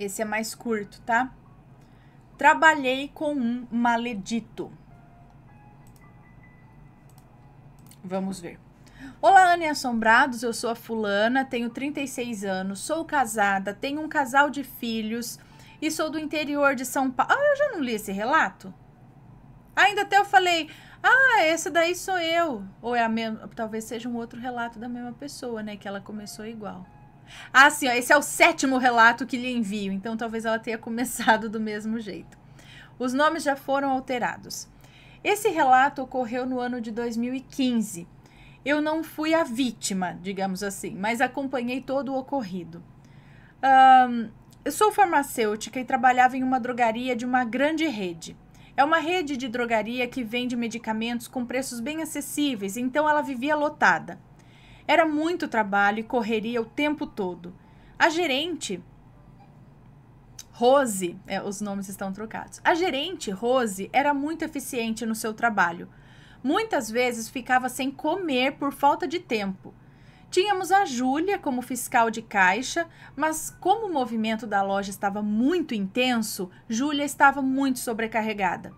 Esse é mais curto, tá? Trabalhei com um maledito. Vamos ver. Olá, Anne Assombrados, eu sou a fulana, tenho 36 anos, sou casada, tenho um casal de filhos e sou do interior de São Paulo. Ah, eu já não li esse relato? Ainda até eu falei, ah, essa daí sou eu. Ou é a mesma, talvez seja um outro relato da mesma pessoa, né, que ela começou igual. Ah, sim, ó, esse é o sétimo relato que lhe envio, então talvez ela tenha começado do mesmo jeito. Os nomes já foram alterados. Esse relato ocorreu no ano de 2015. Eu não fui a vítima, digamos assim, mas acompanhei todo o ocorrido. Um, eu sou farmacêutica e trabalhava em uma drogaria de uma grande rede. É uma rede de drogaria que vende medicamentos com preços bem acessíveis, então ela vivia lotada. Era muito trabalho e correria o tempo todo. A gerente Rose, é, os nomes estão trocados. A gerente Rose era muito eficiente no seu trabalho. Muitas vezes ficava sem comer por falta de tempo. Tínhamos a Júlia como fiscal de caixa, mas como o movimento da loja estava muito intenso, Júlia estava muito sobrecarregada.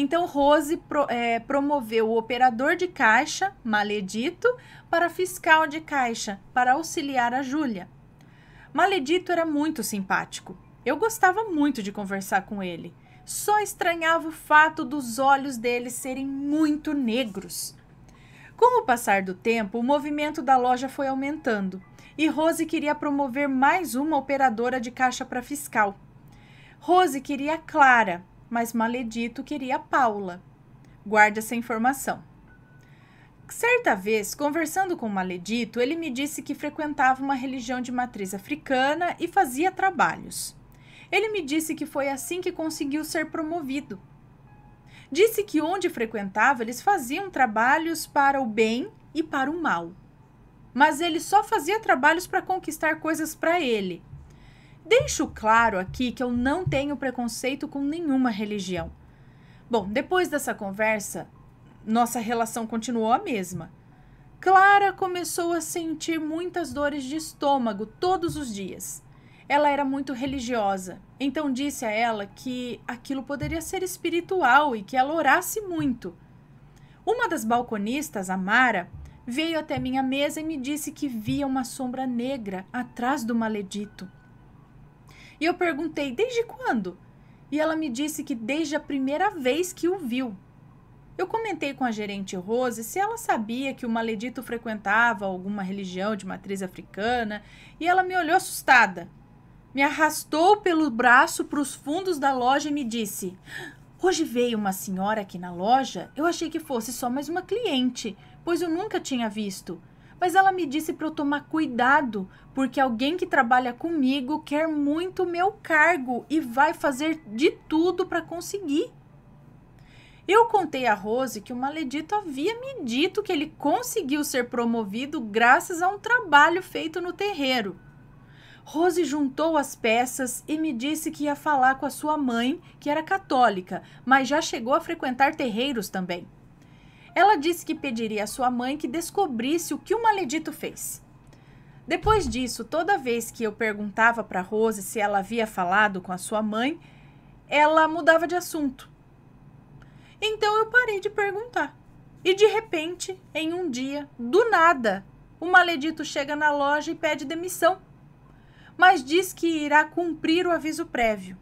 Então, Rose pro, é, promoveu o operador de caixa, Maledito, para fiscal de caixa, para auxiliar a Júlia. Maledito era muito simpático. Eu gostava muito de conversar com ele. Só estranhava o fato dos olhos dele serem muito negros. Com o passar do tempo, o movimento da loja foi aumentando e Rose queria promover mais uma operadora de caixa para fiscal. Rose queria Clara, mas Maledito queria Paula. Guarde essa informação. Certa vez, conversando com Maledito, ele me disse que frequentava uma religião de matriz africana e fazia trabalhos. Ele me disse que foi assim que conseguiu ser promovido. Disse que onde frequentava eles faziam trabalhos para o bem e para o mal. Mas ele só fazia trabalhos para conquistar coisas para ele, Deixo claro aqui que eu não tenho preconceito com nenhuma religião. Bom, depois dessa conversa, nossa relação continuou a mesma. Clara começou a sentir muitas dores de estômago todos os dias. Ela era muito religiosa, então disse a ela que aquilo poderia ser espiritual e que ela orasse muito. Uma das balconistas, a Mara, veio até minha mesa e me disse que via uma sombra negra atrás do maledito. E eu perguntei: desde quando? E ela me disse que desde a primeira vez que o viu. Eu comentei com a gerente Rose se ela sabia que o maledito frequentava alguma religião de matriz africana e ela me olhou assustada. Me arrastou pelo braço para os fundos da loja e me disse: Hoje veio uma senhora aqui na loja. Eu achei que fosse só mais uma cliente, pois eu nunca tinha visto mas ela me disse para eu tomar cuidado, porque alguém que trabalha comigo quer muito meu cargo e vai fazer de tudo para conseguir. Eu contei a Rose que o maledito havia me dito que ele conseguiu ser promovido graças a um trabalho feito no terreiro. Rose juntou as peças e me disse que ia falar com a sua mãe, que era católica, mas já chegou a frequentar terreiros também. Ela disse que pediria à sua mãe que descobrisse o que o maledito fez. Depois disso, toda vez que eu perguntava para Rose se ela havia falado com a sua mãe, ela mudava de assunto. Então eu parei de perguntar. E de repente, em um dia, do nada, o maledito chega na loja e pede demissão, mas diz que irá cumprir o aviso prévio.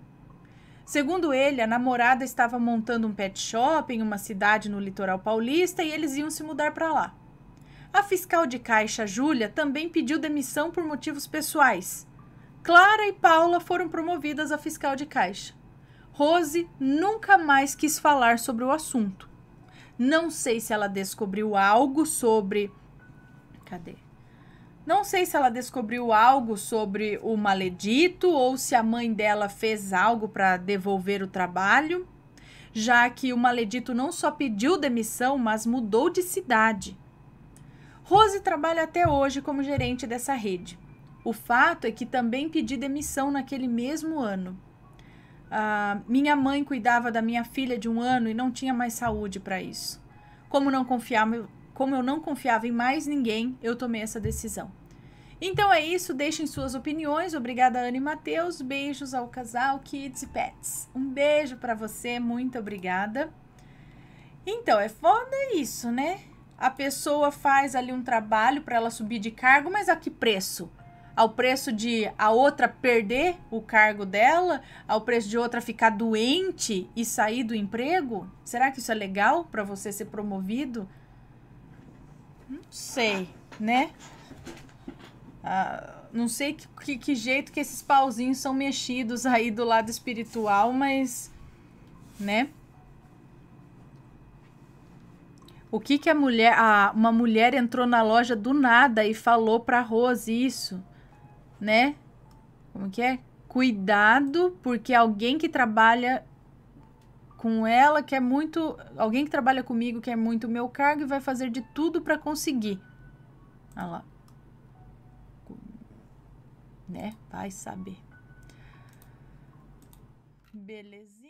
Segundo ele, a namorada estava montando um pet shop em uma cidade no litoral paulista e eles iam se mudar para lá. A fiscal de caixa, Júlia, também pediu demissão por motivos pessoais. Clara e Paula foram promovidas a fiscal de caixa. Rose nunca mais quis falar sobre o assunto. Não sei se ela descobriu algo sobre. Cadê? Não sei se ela descobriu algo sobre o maledito ou se a mãe dela fez algo para devolver o trabalho, já que o maledito não só pediu demissão, mas mudou de cidade. Rose trabalha até hoje como gerente dessa rede. O fato é que também pedi demissão naquele mesmo ano. Ah, minha mãe cuidava da minha filha de um ano e não tinha mais saúde para isso. Como não confiava, como eu não confiava em mais ninguém, eu tomei essa decisão. Então é isso, deixem suas opiniões. Obrigada, Ana e Matheus. Beijos ao casal, kids e pets. Um beijo para você, muito obrigada. Então, é foda isso, né? A pessoa faz ali um trabalho para ela subir de cargo, mas a que preço? Ao preço de a outra perder o cargo dela? Ao preço de outra ficar doente e sair do emprego? Será que isso é legal para você ser promovido? Não sei, né? Ah, não sei que, que, que jeito que esses pauzinhos são mexidos aí do lado espiritual, mas, né? O que que a mulher, a, uma mulher entrou na loja do nada e falou para Rose isso, né? Como que é? Cuidado, porque alguém que trabalha com ela que é muito. Alguém que trabalha comigo que é muito meu cargo e vai fazer de tudo para conseguir. Olha lá. Né? Vai saber. Belezinha.